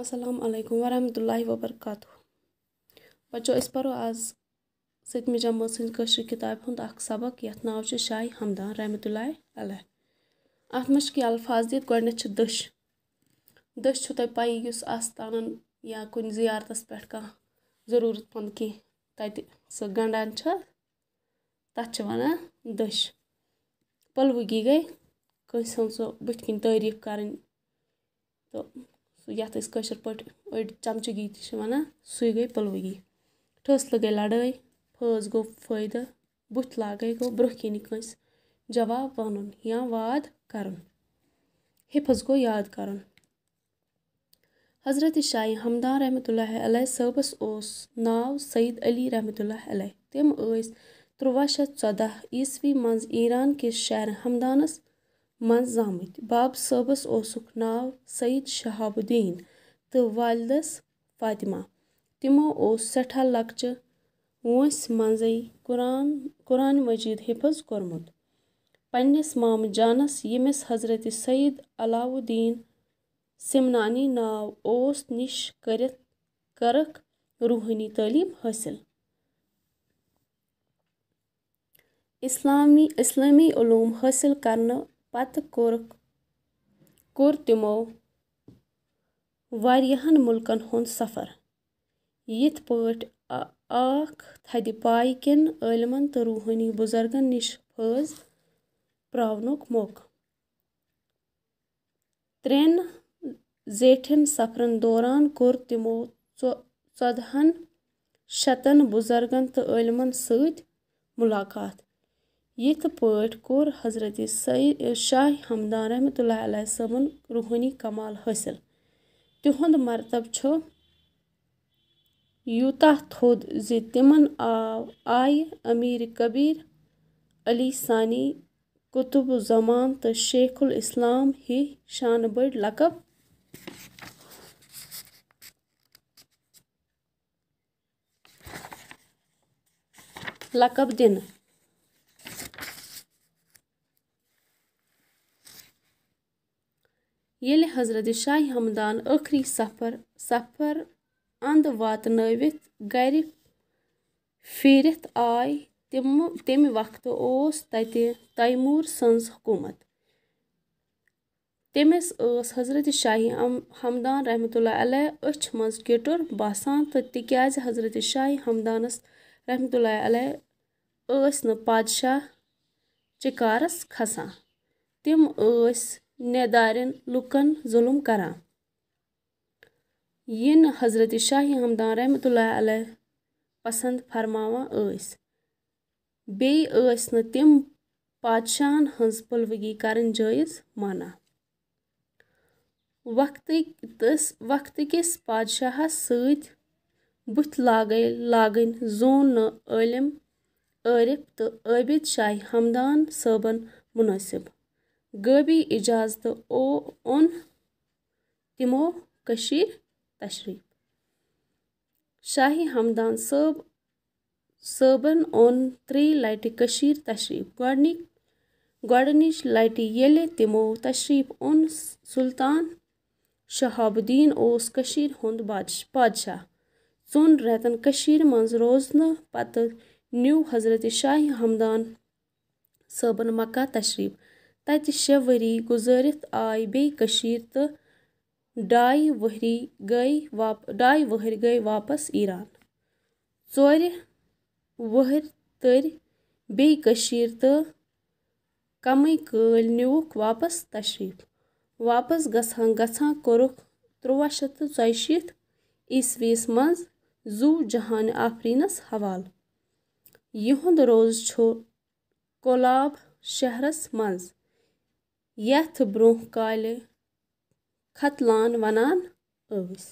अस्सलाम वालेकुम वरहमतुल्लाहि वबरकातु बच्चों इस पर आज सतम जमा सशर किताब हूँ अख सबक ये नाव से शाह हमदान रहमत अलह अत मे कह अल्फाज दी गोडन दश दश तुह पी उस आस्तान या कुन जियारत पे कह जरूरत पंद कह सह गंडान तथ वन दश पलवगी गई कंस सो बुथ कन तो سُہ یَتھ أسۍ کٲشِر پٲٹھۍ أڑۍ چَمچہٕ گی تہِ چھِ وَنان سُے گٔے پٕلوٕگی ٹھٔسلہٕ گٔے لَڑٲے فٲس گوٚو فٲیدٕ بُتھِ لاگَے گوٚو برٛونٛہہ کِنی کٲنٛسہِ جواب وَنُن یا واد کَرُن حفظ گوٚو یاد کَرُن حضرتِ شاہِ ہمدان رحمتہ اللہ علیہ صٲبَس اوس ناو سید علی رحمتہ اللہ علیہ تِم ٲسۍ تُرٛواہ شَتھ ژۄداہ عیٖسوی منٛز ایٖران کِس شہرٕ ہمدانَس منٛز زامٕتۍ باب صٲبَس اوسُکھ ناو سعید شہاب الدیٖن تہٕ والِدَس فاطمہ تِمو اوس سٮ۪ٹھاہ لۄکچہِ وٲنٛسہِ منٛزَے قرآن قرآنِ مجیٖد حفظ کوٚرمُت پنٛنِس مامہٕ جانَس ییٚمِس حضرتِ سعید علاوُدیٖن سِمنانی ناو اوس نِش کٔرِتھ کٔرٕکھ روٗحٲنی تعلیٖم حٲصِل اِسلامی اِسلٲمی علوٗم حٲصِل کَرنہٕ پتہٕ کوٚرُکھ کوٚر تِمو واریاہَن مُلکَن ہُنٛد سفر یِتھ پٲٹھۍ اَکھ تھدِ پایہِ کٮ۪ن عٲلمَن تہٕ روٗحٲنی بُزرگَن نِش فٲض پرٛاونُک موقعہٕ ترٛٮ۪ن زیٹھٮ۪ن سفرَن دوران کوٚر تِمو ژۄ ژۄدہَن شَتَن بُزرگَن تہٕ عٲلمَن سۭتۍ مُلاقات یِتھ پٲٹھۍ کوٚر حضرتِ سعید شاہِ ہمدان رحمتُہ علیہِ صٲبَن روٗحٲنی کمال حٲصِل تِہُنٛد مرتب چھُ یوٗتاہ تھوٚد زِ تِمَن آو آیہِ أمیٖرِ کبیٖر علی ثانی قطب الزمان تہٕ شیخ الاسلام ہِوۍ شانہٕ بٔڑۍ لقب لقب دِنہٕ ییٚلہِ حضرت شاہِ ہمدان ٲخری سفر سفر انٛد واتنٲوِتھ گَرِ پھیٖرِتھ آے تِمہٕ تَمہِ وقتہٕ اوس تَتہِ تیموٗر سٕنٛز حکوٗمت تٔمِس ٲس حضرت شاہِ ہمدان رحمتُہ اللہ علیہ أچھ منٛز کِٹُر باسان تہٕ تِکیٛازِ حضرت شاہِ ہمدانَس رحمتُہ اللہ علیہ ٲسۍ نہٕ پادشاہ چِکارَس کھَسان تِم ٲسۍ ندارن لُکن ظُلم کران یہِ نہٕ حضرتِ شاہِ ہمدان رحمتُہ اللہ علیہ پسنٛد فرماوان ٲسۍ بیٚیہِ ٲسۍ نہٕ تِم پادشاہَن ہٕنٛز پُلوٕگی کرٕنۍ جٲیِز مانان وقتٕکۍ تٔس وقتہٕ کِس پادشاہَس سۭتۍ بُتھِ لاگَے لاگٕنۍ زون نہٕ عٲلِم عٲرِف تہٕ عٲبِد شاہِ ہمدان صٲبَن مُنٲسِب غٲبی اِجازتہٕ او اوٚن تِمو کٔشیٖرِ تشریٖف شاہِ ہمدان صٲب صٲبَن اوٚن ترٛیٚیہِ لَٹہِ کٔشیٖرِ تشریٖف گۄڈنِکۍ گۄڈٕنِچ لَٹہِ ییٚلہِ تِمو تشریٖف اوٚن سُلطان شہاب الدیٖن اوس کٔشیٖرِ ہُنٛد بادش پادشاہ ژۄن رٮ۪تَن کٔشیٖرِ منٛز روزنہٕ پَتہٕ نیوٗ حضرت شاہِ ہمدان صٲبَن مَکّہ تشریٖف تَتہِ شےٚ ؤری گُزٲرِتھ آے بیٚیہِ کٔشیٖرِ تہٕ ڈایہِ ؤہری گٔے واپ ڈایہِ ؤہٕرۍ گٔے واپَس ایٖران ژورِ ؤہٕرۍ تٔرۍ بیٚیہِ کٔشیٖرِ تہٕ کَمٕے کٲلۍ نِوُکھ واپَس تشریٖف واپَس گژھان گژھان کوٚرُکھ تُرٛواہ شَتھ تہٕ ژۄیہِ شیٖتھ عیٖسوی یَس منٛز زوٗ جہانہِ آفریٖنَس حوالہٕ یِہُنٛد روز چھُ کولاب شہرَس منٛز یَتھ برٛونٛہہ کالہِ کھَتلان وَنان ٲسۍ